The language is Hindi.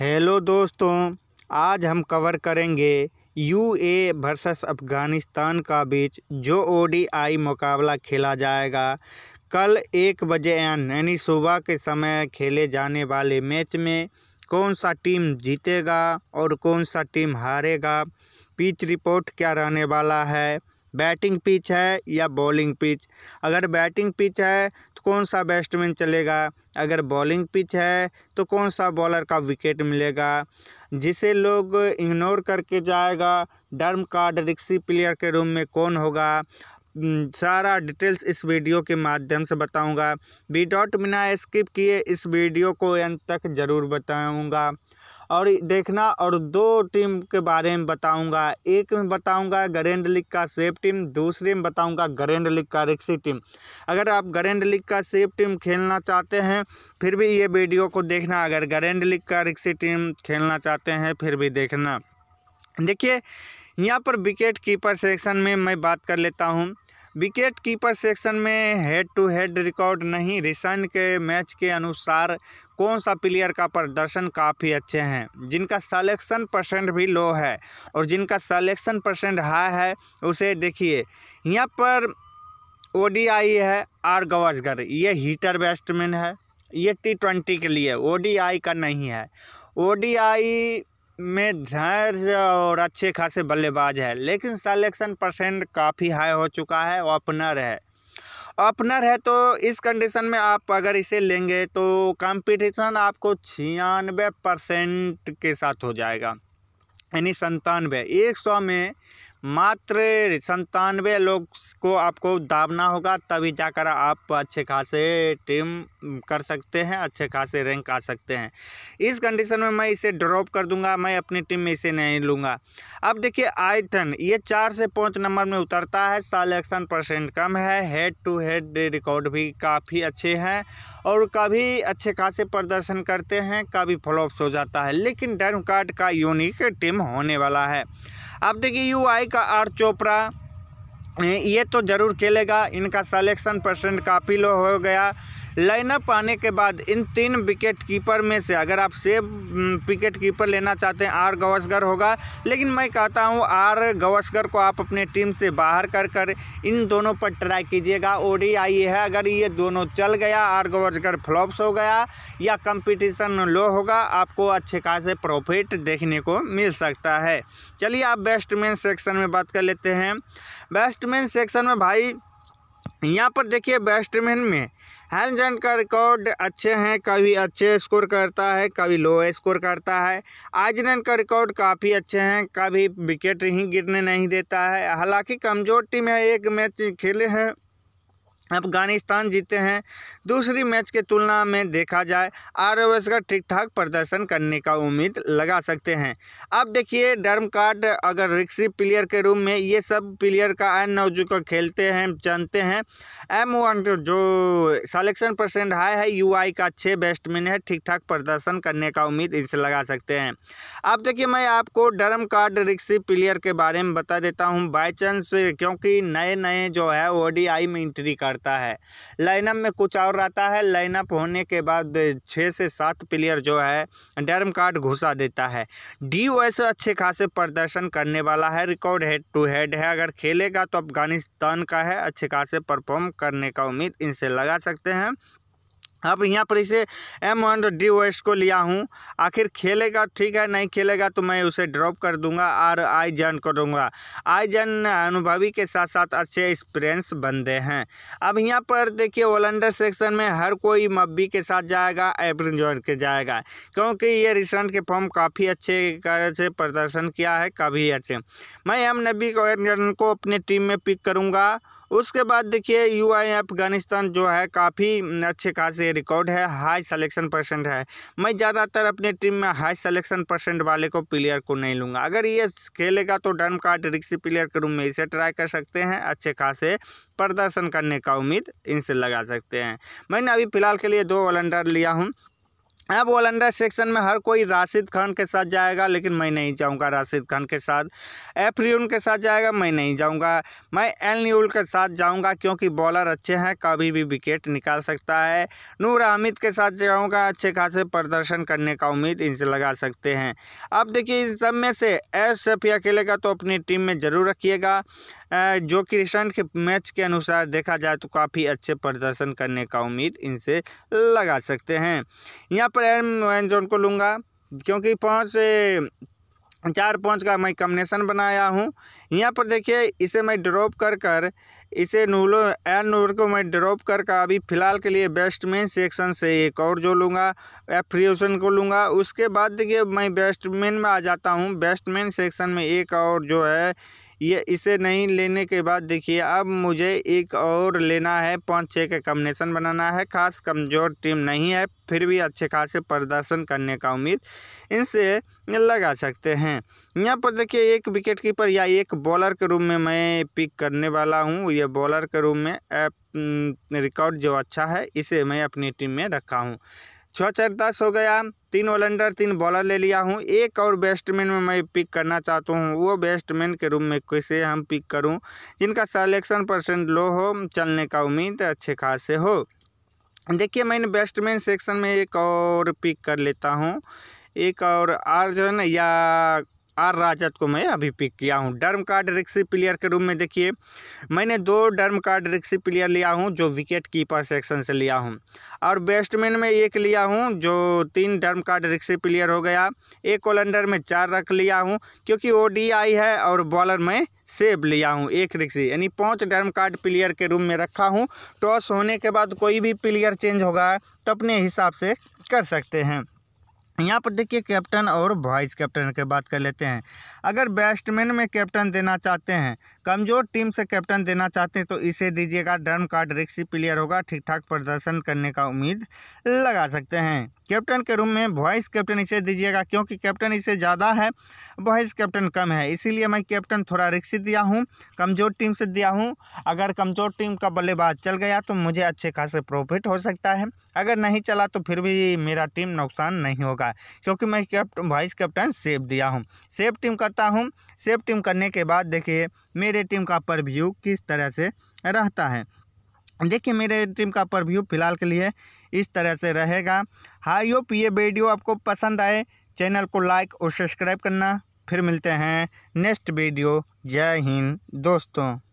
हेलो दोस्तों आज हम कवर करेंगे यू ए वर्सेस अफ़गानिस्तान का बीच जो ओडीआई मुकाबला खेला जाएगा कल एक बजे यानी सुबह के समय खेले जाने वाले मैच में कौन सा टीम जीतेगा और कौन सा टीम हारेगा पिच रिपोर्ट क्या रहने वाला है बैटिंग पिच है या बॉलिंग पिच अगर बैटिंग पिच है तो कौन सा बैट्समैन चलेगा अगर बॉलिंग पिच है तो कौन सा बॉलर का विकेट मिलेगा जिसे लोग इग्नोर करके जाएगा डर्म कार्ड रिक्सी प्लेयर के रूम में कौन होगा सारा डिटेल्स इस वीडियो के माध्यम से बताऊंगा डॉट बिना स्किप किए इस वीडियो को अंत तक ज़रूर बताऊंगा और देखना और दो टीम के बारे में बताऊंगा एक में बताऊंगा गरेंड लीग का सेफ टीम दूसरे में बताऊंगा गरेंड लीग का रिक्सी टीम अगर आप गरेंड लीग का सेफ टीम खेलना चाहते हैं फिर भी ये वीडियो को देखना अगर गरेंड लीग का रिक्सी टीम खेलना चाहते हैं फिर भी देखना देखिए यहाँ पर विकेट कीपर सेक्शन में मैं बात कर लेता हूँ विकेट कीपर सेक्शन में हेड टू हेड रिकॉर्ड नहीं रिसेंट के मैच के अनुसार कौन सा प्लेयर का प्रदर्शन काफ़ी अच्छे हैं जिनका सलेक्शन परसेंट भी लो है और जिनका सलेक्शन परसेंट हाई है उसे देखिए यहाँ पर ओडीआई है आर गवाजगर ये हीटर बैट्समैन है ये टी ट्वेंटी के लिए ओ का नहीं है ओ में धैर्य और अच्छे खासे बल्लेबाज है लेकिन सलेक्शन परसेंट काफ़ी हाई हो चुका है ओपनर है ओपनर है तो इस कंडीशन में आप अगर इसे लेंगे तो कंपटीशन आपको छियानवे परसेंट के साथ हो जाएगा यानी संतानवे एक सौ में मात्र संतानवे लोग को आपको दाबना होगा तभी जाकर आप अच्छे खासे टीम कर सकते हैं अच्छे खासे रैंक आ सकते हैं इस कंडीशन में मैं इसे ड्रॉप कर दूंगा मैं अपनी टीम में इसे नहीं लूँगा अब देखिए आइटन ये चार से पाँच नंबर में उतरता है सलेक्शन परसेंट कम है हेड टू हेड रिकॉर्ड भी काफ़ी अच्छे हैं और कभी अच्छे खासे प्रदर्शन करते हैं कभी फ्लॉप्स हो जाता है लेकिन डर्म कार्ड का यूनिक टीम होने वाला है अब देखिए यूआई का आर चोपड़ा ये तो ज़रूर खेलेगा इनका सलेक्शन परसेंट काफ़ी लो हो गया लाइनअप आने के बाद इन तीन विकेट कीपर में से अगर आप सेव विकेट कीपर लेना चाहते हैं आर गवस्कर होगा लेकिन मैं कहता हूँ आर गवस्कर को आप अपने टीम से बाहर कर कर इन दोनों पर ट्राई कीजिएगा ओडी आई है अगर ये दोनों चल गया आर गवस्कर फ्लॉप्स हो गया या कंपटीशन लो होगा आपको अच्छे खासे प्रॉफिट देखने को मिल सकता है चलिए आप बेस्टमैन सेक्शन में बात कर लेते हैं बेस्टमैन सेक्शन में भाई यहाँ पर देखिए बैट्समैन में हेलजन जन का रिकॉर्ड अच्छे हैं कभी अच्छे स्कोर करता है कभी लो स्कोर करता है आइजलैंड का रिकॉर्ड काफ़ी अच्छे हैं कभी विकेट ही गिरने नहीं देता है हालांकि कमज़ोर टीम है एक मैच खेले हैं अफगानिस्तान जीते हैं दूसरी मैच के तुलना में देखा जाए आर का ठीक ठाक प्रदर्शन करने का उम्मीद लगा सकते हैं अब देखिए डर्म कार्ड अगर रिक्सी प्लेयर के रूम में ये सब प्लेयर का एन नौजू का खेलते हैं जानते हैं एम वन तो जो सलेक्शन परसेंट हाई है यू का छः बैट्समैन है ठीक ठाक प्रदर्शन करने का उम्मीद इनसे लगा सकते हैं अब देखिए मैं आपको डर्म कार्ड रिक्सी प्लेयर के बारे में बता देता हूँ बाई चांस क्योंकि नए नए जो है ओ में इंट्री कर करता है लाइनअप में कुछ और रहता है लाइनअप होने के बाद छः से सात प्लेयर जो है डर्म कार्ड घुसा देता है डी वैसे अच्छे खासे प्रदर्शन करने वाला है रिकॉर्ड हेड टू हेड है अगर खेलेगा तो अफगानिस्तान का है अच्छे खासे परफॉर्म करने का उम्मीद इनसे लगा सकते हैं अब यहाँ पर इसे एम वन डी वेस्ट को लिया हूँ आखिर खेलेगा ठीक है नहीं खेलेगा तो मैं उसे ड्रॉप कर दूंगा और आई जन करूँगा आई जन अनुभवी के साथ साथ अच्छे एक्सपीरियंस बंदे हैं अब यहाँ पर देखिए ओलंडर सेक्शन में हर कोई मब्बी के साथ जाएगा एप्रिन जॉन के जाएगा क्योंकि ये रिसेंट के फॉर्म काफ़ी अच्छे तरह से प्रदर्शन किया है काफ़ी अच्छे मैं एम नबी को को अपने टीम में पिक करूँगा उसके बाद देखिए यू आई अफगानिस्तान जो है काफ़ी अच्छे खासे रिकॉर्ड है हाई सलेक्शन परसेंट है मैं ज़्यादातर अपने टीम में हाई सलेक्शन परसेंट वाले को प्लेयर को नहीं लूँगा अगर ये खेलेगा तो डन कार्ड रिक्सी प्लेयर के रूम में इसे ट्राई कर सकते हैं अच्छे खासे प्रदर्शन करने का उम्मीद इनसे लगा सकते हैं मैंने अभी फ़िलहाल के लिए दो ऑलराउंडर लिया हूँ अब वॉलंटियर सेक्शन में हर कोई राशिद खान के साथ जाएगा लेकिन मैं नहीं जाऊंगा राशिद खान के साथ एफरियन के साथ जाएगा मैं नहीं जाऊंगा मैं एल न्यूल के साथ जाऊंगा क्योंकि बॉलर अच्छे हैं कभी भी विकेट निकाल सकता है नूर हामिद के साथ जाऊंगा अच्छे खासे प्रदर्शन करने का उम्मीद इनसे लगा सकते हैं अब देखिए इन सब में से एस सफिया खेलेगा तो अपनी टीम में ज़रूर रखिएगा जो कि रिसेंट के मैच के अनुसार देखा जाए तो काफ़ी अच्छे प्रदर्शन करने का उम्मीद इनसे लगा सकते हैं यहाँ अप्रैल में जोन को लूँगा क्योंकि पाँच से चार पाँच का मैं कम्बिनेशन बनाया हूँ यहाँ पर देखिए इसे मैं ड्रॉप कर कर इसे नूलो एन नूर को मैं ड्रॉप करके अभी फ़िलहाल के लिए बेस्ट में सेक्शन से एक और जो लूँगा एफ्रिएशन को लूँगा उसके बाद देखिए मैं बेस्टमैन में आ जाता हूँ बेस्टमैन सेक्शन में एक और जो है ये इसे नहीं लेने के बाद देखिए अब मुझे एक और लेना है पाँच छः का कम्बिनेशन बनाना है खास कमज़ोर टीम नहीं है फिर भी अच्छे खासे प्रदर्शन करने का उम्मीद इनसे लगा सकते हैं यहाँ पर देखिए एक विकेट कीपर या एक बॉलर के रूप में मैं पिक करने वाला हूँ लिए बॉलर के रूप में रिकॉर्ड जो अच्छा है इसे मैं अपनी टीम में रखा हूँ छः चार दस हो गया तीन ऑलराउंडर तीन बॉलर ले लिया हूँ एक और बैट्समैन में मैं पिक करना चाहता हूँ वो बैट्समैन के रूप में कैसे हम पिक करूँ जिनका सलेक्शन परसेंट लो हो चलने का उम्मीद अच्छे खासे हो देखिए मैंने बैट्समैन सेक्शन में एक और पिक कर लेता हूँ एक और आर्जन या आर राजत को मैं अभी पिक किया हूँ डर्म कार्ड रिक्सी प्लेयर के रूप में देखिए मैंने दो डर्म कार्ड रिक्सी प्लेयर लिया हूँ जो विकेट कीपर सेक्शन से लिया हूँ और बैट्समैन में एक लिया हूँ जो तीन डर्म कार्ड रिक्सी प्लेयर हो गया एक ओलंडर में चार रख लिया हूँ क्योंकि ओ है और बॉलर में सेब लिया हूँ एक रिक्सी यानी पाँच डर्म कार्ड प्लेयर के रूम में रखा हूँ टॉस होने के बाद कोई भी प्लेयर चेंज होगा तो अपने हिसाब से कर सकते हैं यहाँ पर देखिए कैप्टन और वाइस कैप्टन की बात कर लेते हैं अगर बैट्समैन में कैप्टन देना चाहते हैं कमज़ोर टीम से कैप्टन देना चाहते हैं तो इसे दीजिएगा ड्रम कार्ड रिक्सी प्लेयर होगा ठीक ठाक प्रदर्शन करने का उम्मीद लगा सकते हैं कैप्टन के रूम में वॉइस कैप्टन इसे दीजिएगा क्योंकि कैप्टन इसे ज़्यादा है वॉइस कैप्टन कम है इसीलिए मैं कैप्टन थोड़ा रिक्स दिया हूँ कमज़ोर टीम से दिया हूँ अगर कमज़ोर टीम का बल्लेबाज चल गया तो मुझे अच्छे खासे प्रॉफिट हो सकता है अगर नहीं चला तो फिर भी मेरा टीम नुकसान नहीं होगा क्योंकि मैं कैप्टन वाइस कैप्टन सेव दिया हूँ सेव टीम करता हूँ सेव टीम करने के बाद देखिए मेरे टीम का परव्यू किस तरह से रहता है देखिए मेरे टीम का परव्यू फ़िलहाल के लिए इस तरह से रहेगा हाई होप ये वीडियो आपको पसंद आए चैनल को लाइक और सब्सक्राइब करना फिर मिलते हैं नेक्स्ट वीडियो जय हिंद दोस्तों